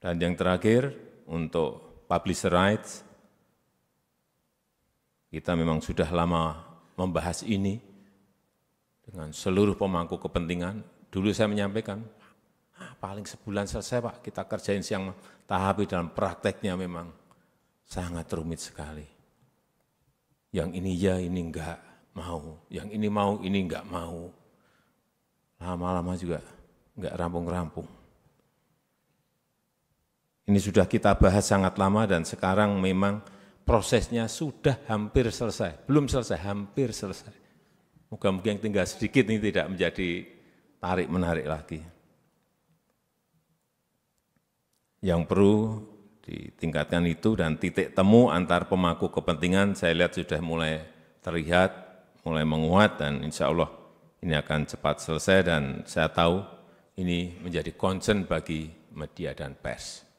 Dan yang terakhir, untuk publisher rights, kita memang sudah lama membahas ini dengan seluruh pemangku kepentingan. Dulu saya menyampaikan, ah, paling sebulan selesai Pak, kita kerjain siang, tahap itu dalam prakteknya memang sangat rumit sekali. Yang ini ya, ini enggak mau. Yang ini mau, ini enggak mau. Lama-lama juga enggak rampung-rampung. Ini sudah kita bahas sangat lama dan sekarang memang prosesnya sudah hampir selesai. Belum selesai, hampir selesai. Moga-moga yang tinggal sedikit ini tidak menjadi tarik-menarik lagi. Yang perlu ditingkatkan itu dan titik temu antar pemangku kepentingan saya lihat sudah mulai terlihat, mulai menguat dan insya Allah ini akan cepat selesai dan saya tahu ini menjadi concern bagi media dan pers.